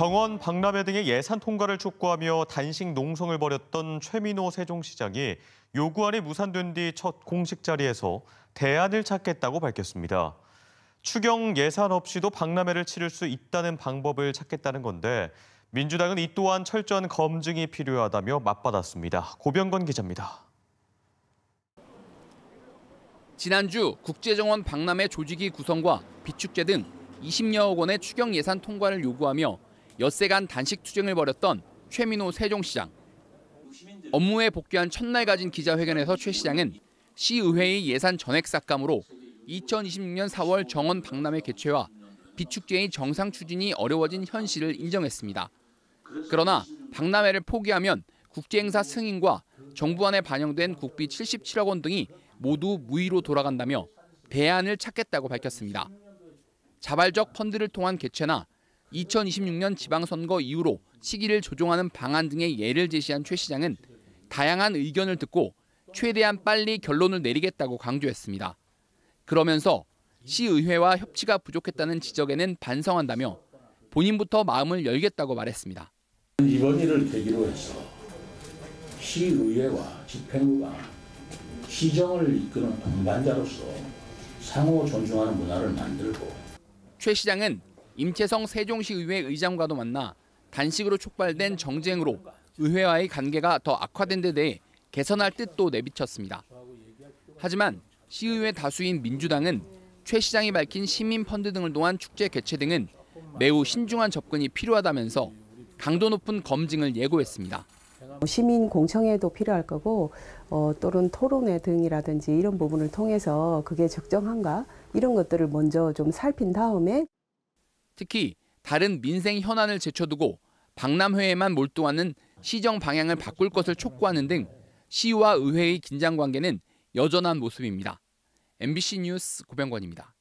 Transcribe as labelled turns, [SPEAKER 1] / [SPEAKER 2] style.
[SPEAKER 1] 정원 박람회 등의 예산 통과를 촉구하며 단식 농성을 벌였던 최민호 세종시장이 요구안이 무산된 뒤 첫 공식 자리에서 대안을 찾겠다고 밝혔습니다. 추경 예산 없이도 박람회를 치를 수 있다는 방법을 찾겠다는 건데 민주당은 이 또한 철저한 검증이 필요하다며 맞받았습니다. 고병건 기자입니다. 지난주 국제정원
[SPEAKER 2] 박람회 조직위 구성과 비축제 등 20여억 원의 추경 예산 통과를 요구하며 엿새간 단식 투쟁을 벌였던 최민호 세종시장. 업무에 복귀한 첫날 가진 기자회견에서 최 시장은 시의회의 예산 전액 삭감으로 2026년 4월 정원 박람회 개최와 비축제의 정상 추진이 어려워진 현실을 인정했습니다. 그러나 박람회를 포기하면 국제행사 승인과 정부안에 반영된 국비 77억 원 등이 모두 무의로 돌아간다며 대안을 찾겠다고 밝혔습니다. 자발적 펀드를 통한 개최나 2026년 지방선거 이후로 시기를 조정하는 방안 등의 예를 제시한 최 시장은 다양한 의견을 듣고 최대한 빨리 결론을 내리겠다고 강조했습니다. 그러면서 시의회와 협치가 부족했다는 지적에는 반성한다며 본인부터 마음을 열겠다고 말했습니다.
[SPEAKER 1] 이번 일을 계기로 해서
[SPEAKER 2] 시의회와 집행부가 시정을 이끄는 동반자로서 상호 존중하는 문화를 만들고 최 시장은 임채성 세종시의회 의장과도 만나 단식으로 촉발된 정쟁으로 의회와의 관계가 더 악화된 데 대해 개선할 뜻도 내비쳤습니다. 하지만 시의회 다수인 민주당은 최 시장이 밝힌 시민펀드 등을 통한 축제 개최 등은 매우 신중한 접근이 필요하다면서 강도 높은 검증을 예고했습니다.
[SPEAKER 3] 시민 공청회도 필요할 거고 어, 또는 토론회 등이라든지 이런 부분을 통해서 그게 적정한가 이런 것들을 먼저 좀 살핀 다음에
[SPEAKER 2] 특히 다른 민생 현안을 제쳐두고 박람회에만 몰두하는 시정 방향을 바꿀 것을 촉구하는 등 시와 의회의 긴장 관계는 여전한 모습입니다. MBC 뉴스 고병관입니다.